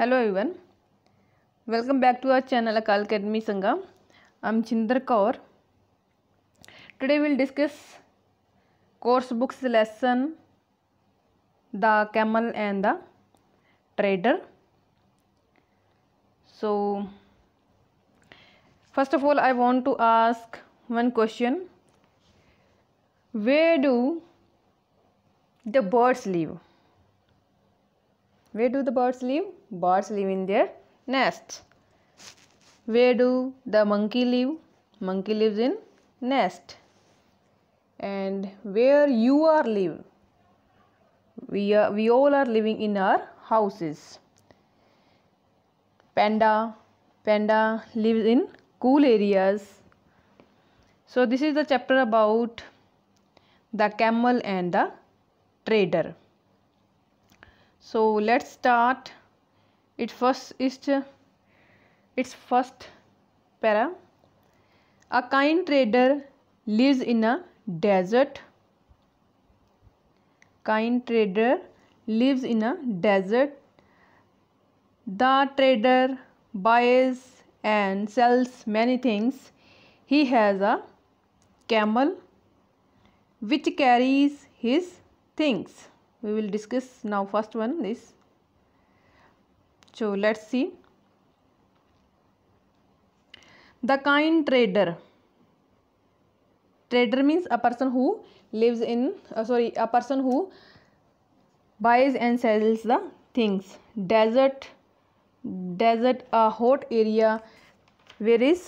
Hello everyone. Welcome back to our channel Akal Academy Sangam. I'm Chinder Kaur. Today we'll discuss course books lesson The Camel and the Trader. So first of all I want to ask one question. Where do the birds live? Where do the birds live? Birds live in their nest. Where do the monkey live? Monkey lives in nest. And where you are live? We, are, we all are living in our houses. Panda. Panda lives in cool areas. So this is the chapter about the camel and the trader so let's start it first is its first para a kind trader lives in a desert kind trader lives in a desert the trader buys and sells many things he has a camel which carries his things we will discuss now first one this so let's see the kind trader trader means a person who lives in uh, sorry a person who buys and sells the things desert desert a hot area where is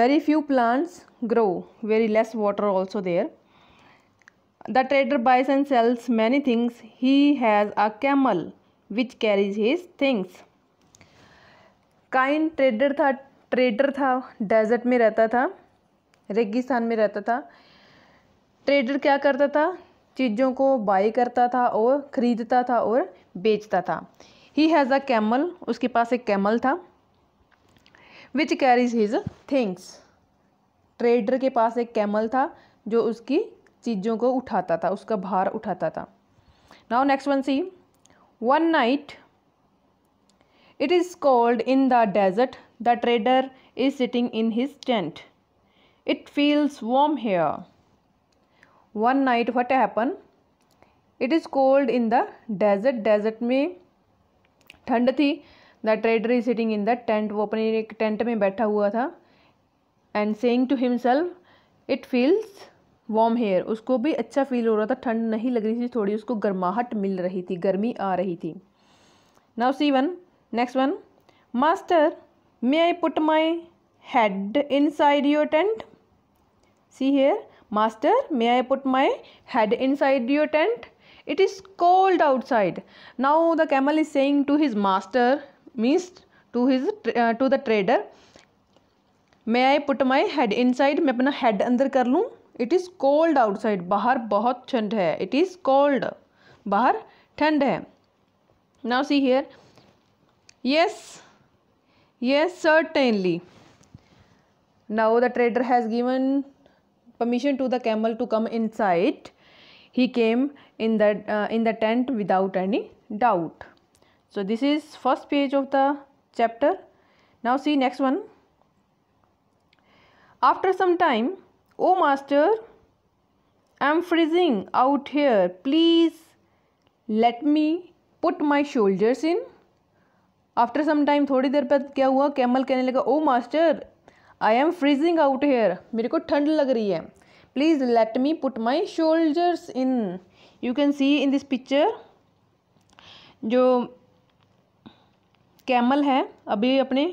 very few plants grow very less water also there the trader buys and sells many things he has a camel which carries his things kind trader था trader था desert में रहता था रेगिस्तान में रहता था trader क्या करता था चीज़ों को बाई करता था और ख़रीदता था और बेचता था ही हैज़ अ कैमल उसके पास एक कैमल था which carries his things trader के पास एक कैमल था जो उसकी चीज़ों को उठाता था उसका भार उठाता था now next one see one night it is cold in the desert the trader is sitting in his tent it feels warm here one night what happen it is cold in the desert desert में ठंड थी the trader is sitting in the tent वो अपने एक tent में बैठा हुआ था and saying to himself it feels warm here उसको भी अच्छा फील हो रहा था ठंड नहीं लग रही थी थोड़ी उसको गर्माहट मिल रही थी गर्मी आ रही थी now see one next one master may I put my head inside your tent see here master may I put my head inside your tent is cold outside now the camel is saying to his master means to his to the trader may I put my head inside मैं अपना head अंदर कर लूँ It is is outside. Outside बाहर बहुत ठंड है it is cold बाहर ठंड है now see here yes yes certainly now the trader has given permission to the camel to come inside he came in the uh, in the tent without any doubt so this is first page of the chapter now see next one after some time oh master I am freezing out here please let me put my shoulders in after some time थोड़ी देर बाद क्या हुआ camel कहने लगा oh master I am freezing out here मेरे को ठंड लग रही है please let me put my shoulders in you can see in this picture जो कैमल है अभी अपने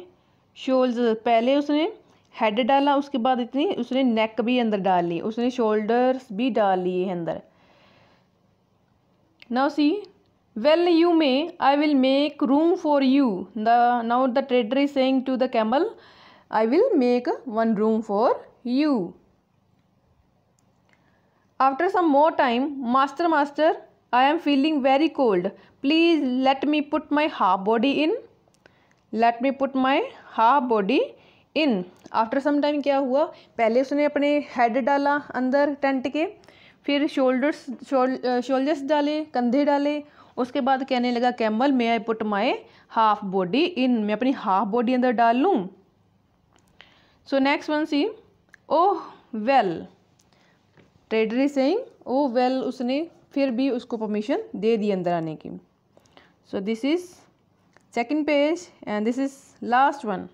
शोल्ड पहले उसने हेड डाला उसके बाद इतनी उसने नेक भी अंदर डाल ली उसने शोल्डर्स भी डाल लिए हैं अंदर now see well you may I will make room for you the now the trader is saying to the camel I will make one room for you after some more time master master I am feeling very cold please let me put my half body in let me put my half body in after some time क्या हुआ पहले उसने अपने head डाला अंदर tent के फिर shoulders shoulders डाले कंधे डाले उसके बाद कहने लगा camel may I put my half body in मैं अपनी हाफ बॉडी अंदर डाल लूँ so next one see oh well trader is saying oh well उसने फिर भी उसको परमिशन दे दी अंदर आने की so this is second page and this is last one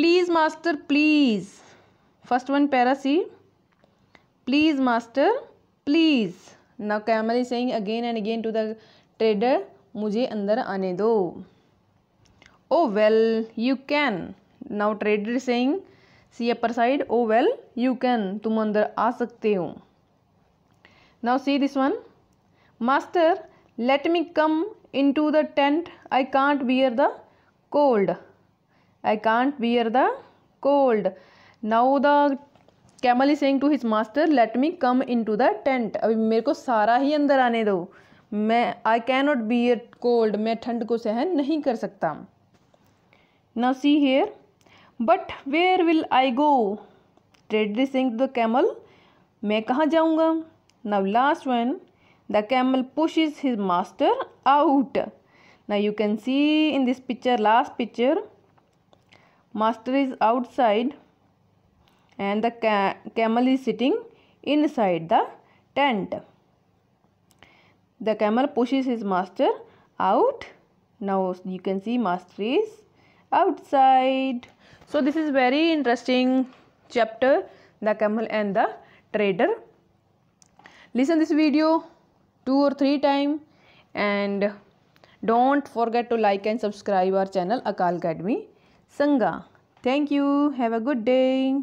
please master please first one para see please master please now camel is saying again and again to the trader मुझे अंदर आने दो oh well you can now trader saying see upper side oh well you can तुम अंदर आ सकते हो now see this one master let me come in to the tent I can't bear the cold I can't bear the cold. Now the camel is saying to his master let me come in to the tent अभी मेरे को सारा ही अंदर आने दो मैं I can not be a cold मैं ठंड को सहन नहीं कर सकता now see here but where will I go trader is saying the camel मैं कहाँ जाऊँगा now last one the camel pushes his master out now you can see in this picture last picture master is outside and the ca camel is sitting inside the tent. The camel pushes his master out. Now you can see master is outside. So this is very interesting chapter the camel and the trader. Listen this video two or three time and don't forget to like and subscribe our channel Akal Academy. Sangha. Thank you. Have a good day.